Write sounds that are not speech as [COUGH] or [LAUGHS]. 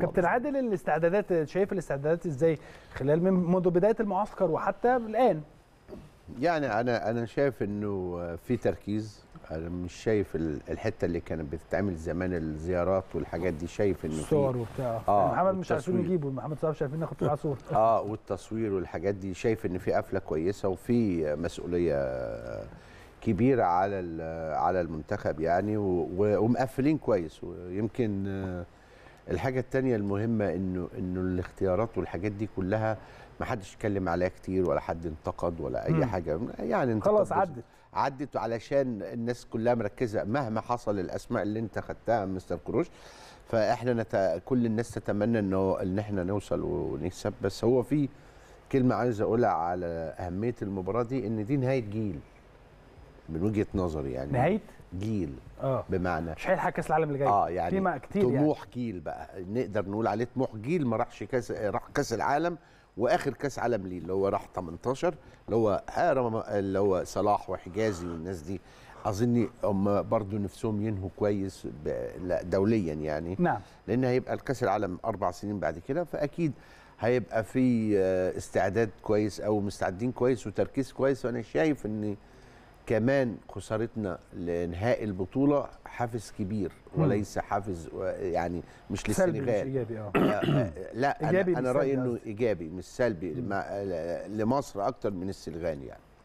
كابتن عادل الاستعدادات شايف الاستعدادات ازاي خلال من منذ بدايه المعسكر وحتى الان يعني انا انا شايف انه في تركيز انا مش شايف الحته اللي كانت بتتعمل زمان الزيارات والحاجات دي شايف انه في صور وبتاع آه يعني محمد مش عارفين نجيبه محمد صعب مش عارفين ناخد معاه صور [LAUGHS] اه والتصوير والحاجات دي شايف ان في قفله كويسه وفي مسؤوليه كبيره على على المنتخب يعني ومقفلين كويس ويمكن آه الحاجه التانية المهمه انه انه الاختيارات والحاجات دي كلها ما حدش اتكلم عليها كتير ولا حد انتقد ولا اي مم. حاجه يعني خلاص عدت عدت علشان الناس كلها مركزه مهما حصل الاسماء اللي انت خدتها مستر كروش فاحنا نت... كل الناس تتمنى انه ان احنا نوصل ونكسب بس هو في كلمه عايز اقولها على اهميه المباراه دي ان دي نهايه جيل من وجهه نظري يعني نهايه جيل اه بمعنى مش هيلحق كاس العالم اللي جاي اه يعني كتير يعني. طموح يعني. جيل بقى نقدر نقول عليه طموح جيل ما راحش كاس راح كاس العالم واخر كاس عالم ليه اللي هو راح 18 اللي هو اللي هو صلاح وحجازي والناس دي اظن هم برضو نفسهم ينهوا كويس دوليا يعني نعم لان هيبقى الكاس العالم اربع سنين بعد كده فاكيد هيبقى في آه، استعداد كويس او مستعدين كويس وتركيز كويس وانا شايف ان كمان خسارتنا لانهاء البطوله حافز كبير وليس حافز يعني مش للسنغال ايجابي آه. آه، آه، لا انا, أنا رايي انه ايجابي مش سلبي لمصر اكتر من السنغال يعني